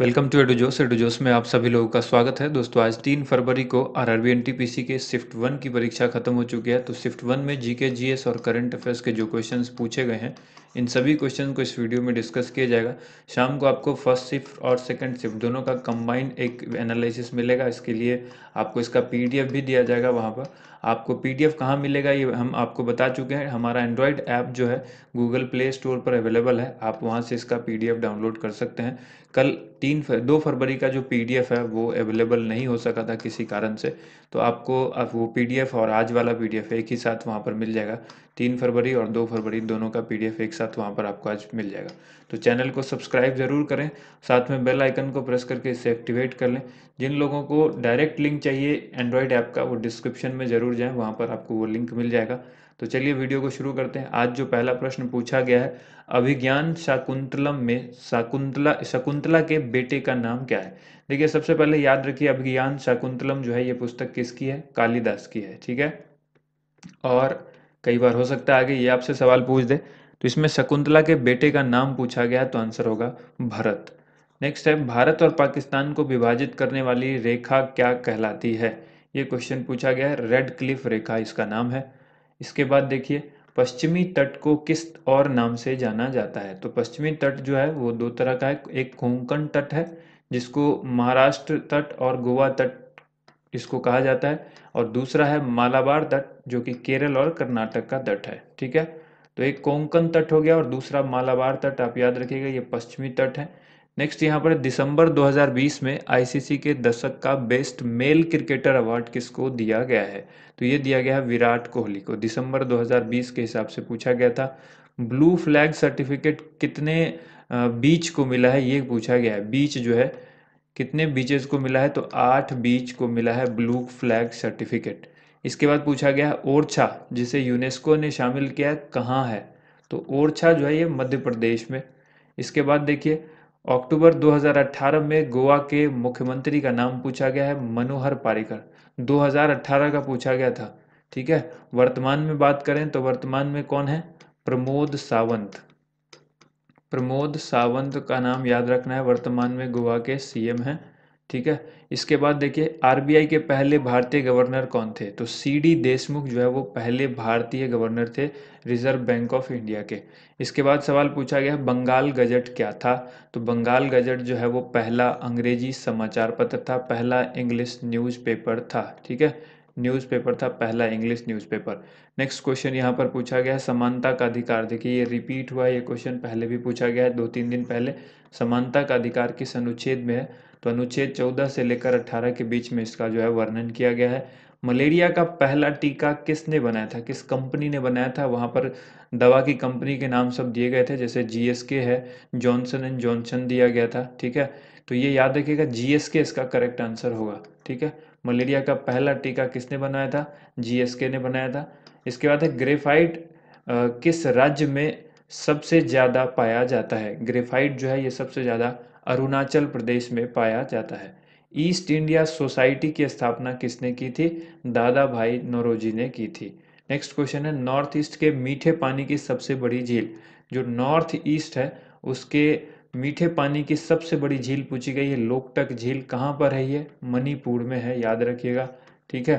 welcome to एडुजोस एडुजोस में आप सभी लोगों का स्वागत है दोस्तों आज तीन फरवरी को आर एनटीपीसी के शिफ्ट वन की परीक्षा खत्म हो चुकी है तो शिफ्ट वन में जीके जीएस और करंट अफेयर्स के जो क्वेश्चंस पूछे गए हैं इन सभी क्वेश्चन को इस वीडियो में डिस्कस किया जाएगा शाम को आपको फर्स्ट शिफ्ट और सेकंड शिफ्ट दोनों का कंबाइंड एक एनालिसिस मिलेगा इसके लिए आपको इसका पीडीएफ भी दिया जाएगा वहाँ पर आपको पीडीएफ कहाँ मिलेगा ये हम आपको बता चुके हैं हमारा एंड्रॉयड ऐप जो है गूगल प्ले स्टोर पर अवेलेबल है आप वहाँ से इसका पीडीएफ डाउनलोड कर सकते हैं कल तीन दो फरवरी का जो पीडीएफ है वो अवेलेबल नहीं हो सका था किसी कारण से तो आपको अब वो पी और आज वाला पी एक ही साथ वहाँ पर मिल जाएगा तीन फरवरी और दो फरवरी दोनों का पीडीएफ एक साथ वहां पर आपको आज मिल जाएगा तो चैनल को सब्सक्राइब जरूर करें साथ में बेल आइकन को प्रेस करके इसे एक्टिवेट कर लें जिन लोगों को डायरेक्ट लिंक चाहिए एंड्रॉयड ऐप का वो डिस्क्रिप्शन में जरूर जाए वहाँ पर आपको वो लिंक मिल जाएगा तो चलिए वीडियो को शुरू करते हैं आज जो पहला प्रश्न पूछा गया है अभिज्ञान शाकुंतलम में शाकुंतला शकुंतला के बेटे का नाम क्या है देखिए सबसे पहले याद रखिए अभिज्ञान शाकुंतलम जो है ये पुस्तक किसकी है कालिदास की है ठीक है और कई बार हो सकता है आगे ये आपसे सवाल पूछ दे तो इसमें शकुंतला के बेटे का नाम पूछा गया तो आंसर होगा भरत नेक्स्ट है भारत और पाकिस्तान को विभाजित करने वाली रेखा क्या कहलाती है ये क्वेश्चन पूछा गया है रेड क्लिफ रेखा इसका नाम है इसके बाद देखिए पश्चिमी तट को किस और नाम से जाना जाता है तो पश्चिमी तट जो है वो दो तरह का है एक कोंकण तट है जिसको महाराष्ट्र तट और गोवा तट इसको कहा जाता है और दूसरा है मालाबार तट जो कि केरल और कर्नाटक का तट है ठीक है तो एक कोंकण तट हो गया और दूसरा मालाबार तट आप याद रखिएगा ये पश्चिमी तट है नेक्स्ट यहाँ पर दिसंबर 2020 में आईसीसी के दशक का बेस्ट मेल क्रिकेटर अवार्ड किसको दिया गया है तो ये दिया गया है विराट कोहली को दिसंबर 2020 के हिसाब से पूछा गया था ब्लू फ्लैग सर्टिफिकेट कितने बीच को मिला है ये पूछा गया है बीच जो है कितने बीचेस को मिला है तो आठ बीच को मिला है ब्लू फ्लैग सर्टिफिकेट इसके बाद पूछा गया है ओरछा जिसे यूनेस्को ने शामिल किया है कहाँ है तो ओरछा जो है ये मध्य प्रदेश में इसके बाद देखिए अक्टूबर 2018 में गोवा के मुख्यमंत्री का नाम पूछा गया है मनोहर पारिकर 2018 का पूछा गया था ठीक है वर्तमान में बात करें तो वर्तमान में कौन है प्रमोद सावंत प्रमोद सावंत का नाम याद रखना है वर्तमान में गोवा के सीएम हैं ठीक है इसके बाद देखिए आरबीआई के पहले भारतीय गवर्नर कौन थे तो सीडी देशमुख जो है वो पहले भारतीय गवर्नर थे रिजर्व बैंक ऑफ इंडिया के इसके बाद सवाल पूछा गया बंगाल गजट क्या था तो बंगाल गजट जो है वो पहला अंग्रेजी समाचार पत्र था पहला इंग्लिश न्यूज़पेपर था ठीक है न्यूज़पेपर था पहला इंग्लिश न्यूज़पेपर नेक्स्ट क्वेश्चन यहाँ पर पूछा गया है समानता का अधिकार देखिए ये रिपीट हुआ है ये क्वेश्चन पहले भी पूछा गया है दो तीन दिन पहले समानता का अधिकार किस अनुच्छेद में है तो अनुच्छेद चौदह से लेकर अट्ठारह के बीच में इसका जो है वर्णन किया गया है मलेरिया का पहला टीका किसने बनाया था किस कंपनी ने बनाया था वहाँ पर दवा की कंपनी के नाम सब दिए गए थे जैसे जीएसके है जॉनसन एंड जॉनसन दिया गया था ठीक है तो ये याद रखिएगा जीएसके इसका करेक्ट आंसर होगा ठीक है मलेरिया का पहला टीका किसने बनाया था जीएसके ने बनाया था इसके बाद है ग्रेफाइट किस राज्य में सबसे ज़्यादा पाया जाता है ग्रेफाइट जो है ये सबसे ज़्यादा अरुणाचल प्रदेश में पाया जाता है ईस्ट इंडिया सोसाइटी की स्थापना किसने की थी दादा भाई नोरोजी ने की थी नेक्स्ट क्वेश्चन है नॉर्थ ईस्ट के मीठे पानी की सबसे बड़ी झील जो नॉर्थ ईस्ट है उसके मीठे पानी की सबसे बड़ी झील पूछी गई है लोकटक झील कहाँ पर है ये मणिपुर में है याद रखिएगा ठीक है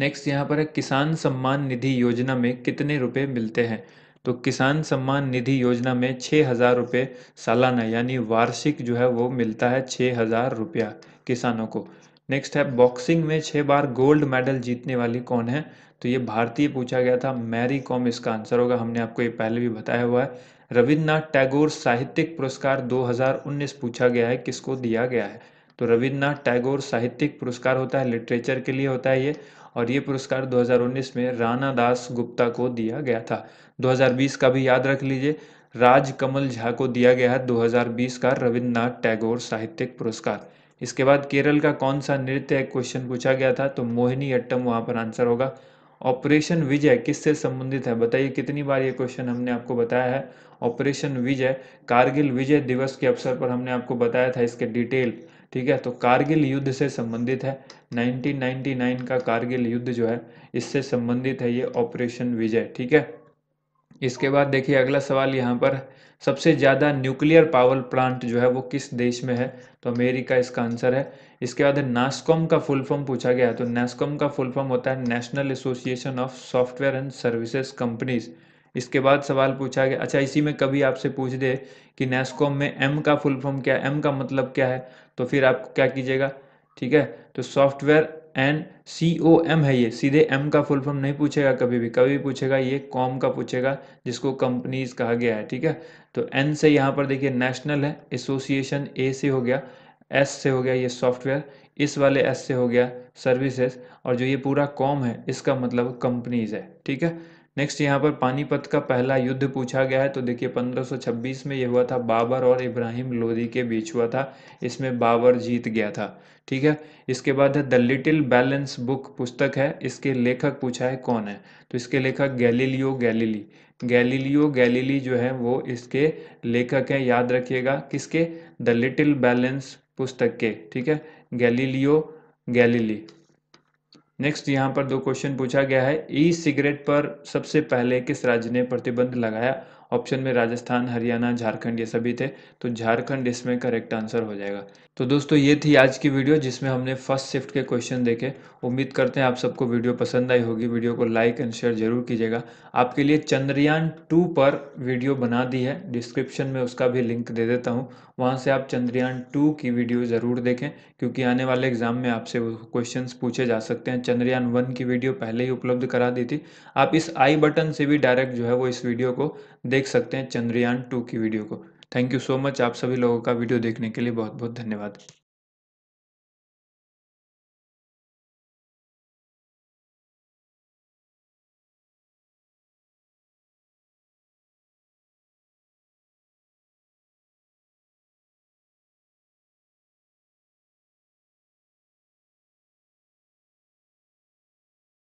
नेक्स्ट यहाँ पर है किसान सम्मान निधि योजना में कितने रुपए मिलते हैं तो किसान सम्मान निधि योजना में छः हज़ार रुपये सालाना यानी वार्षिक जो है वो मिलता है छः हज़ार रुपया किसानों को नेक्स्ट है बॉक्सिंग में छः बार गोल्ड मेडल जीतने वाली कौन है तो ये भारतीय पूछा गया था मैरी कॉम इसका आंसर होगा हमने आपको ये पहले भी बताया हुआ है रविन्द्रनाथ टैगोर साहित्यिक पुरस्कार 2019 पूछा गया है किसको दिया गया है तो रविन्द्रनाथ टैगोर साहित्यिक पुरस्कार होता है लिटरेचर के लिए होता है ये और ये पुरस्कार 2019 में राणा दास गुप्ता को दिया गया था 2020 का भी याद रख लीजिए राज कमल झा को दिया गया है 2020 का रविन्द्रनाथ टैगोर साहित्यिक पुरस्कार इसके बाद केरल का कौन सा नृत्य क्वेश्चन पूछा गया था तो मोहिनी अट्टम वहाँ पर आंसर होगा ऑपरेशन विजय किससे संबंधित है बताइए कितनी बार ये क्वेश्चन हमने आपको बताया है ऑपरेशन विजय कारगिल विजय दिवस के अवसर पर हमने आपको बताया था इसके डिटेल ठीक है तो कारगिल युद्ध से संबंधित है 1999 का कारगिल युद्ध जो है इससे संबंधित है ये ऑपरेशन विजय ठीक है इसके बाद देखिए अगला सवाल यहाँ पर सबसे ज़्यादा न्यूक्लियर पावर प्लांट जो है वो किस देश में है तो अमेरिका इसका आंसर है इसके बाद नास्कॉम का फुल फॉर्म पूछा गया तो नास्कॉम का फुल फॉर्म होता है national association of software and services companies इसके बाद सवाल पूछा गया अच्छा इसी में कभी आपसे पूछ दे कि नेस्कॉम में एम का फुल फॉर्म क्या है एम का मतलब क्या है तो फिर आप क्या कीजिएगा ठीक है तो software and C O M है ये सीधे एम का फुल फॉर्म नहीं पूछेगा कभी भी कभी भी पूछेगा ये कॉम का पूछेगा जिसको कंपनीज कहा गया है ठीक है तो एन से यहाँ पर देखिए नेशनल है एसोसिएशन ए से हो गया एस से हो गया ये सॉफ्टवेयर इस वाले एस से हो गया सर्विसेज और जो ये पूरा कॉम है इसका मतलब कंपनीज है ठीक है नेक्स्ट यहाँ पर पानीपत का पहला युद्ध पूछा गया है तो देखिए 1526 में यह हुआ था बाबर और इब्राहिम लोदी के बीच हुआ था इसमें बाबर जीत गया था ठीक है इसके बाद है द लिटिल बैलेंस बुक पुस्तक है इसके लेखक पूछा है कौन है तो इसके लेखक गैलीलियो गैलीली गैलीलियो गैलीली जो है वो इसके लेखक हैं याद रखिएगा किसके द लिटिल बैलेंस पुस्तक के ठीक है गैलीलियो गैलीली नेक्स्ट यहाँ पर दो क्वेश्चन पूछा गया है ई सिगरेट पर सबसे पहले किस राज्य ने प्रतिबंध लगाया ऑप्शन में राजस्थान हरियाणा झारखंड ये सभी थे तो झारखंड इसमें करेक्ट आंसर हो जाएगा तो दोस्तों ये थी आज की वीडियो जिसमें हमने फर्स्ट शिफ्ट के क्वेश्चन देखे उम्मीद करते हैं आप सबको वीडियो पसंद आई होगी वीडियो को लाइक एंड शेयर जरूर कीजिएगा आपके लिए चंद्रयान टू पर वीडियो बना दी है डिस्क्रिप्शन में उसका भी लिंक दे देता हूँ वहाँ से आप चंद्रयान टू की वीडियो ज़रूर देखें क्योंकि आने वाले एग्जाम में आपसे क्वेश्चन पूछे जा सकते हैं चंद्रयान वन की वीडियो पहले ही उपलब्ध करा दी थी आप इस आई बटन से भी डायरेक्ट जो है वो इस वीडियो को देख देख सकते हैं चंद्रयान टू की वीडियो को थैंक यू सो मच आप सभी लोगों का वीडियो देखने के लिए बहुत बहुत धन्यवाद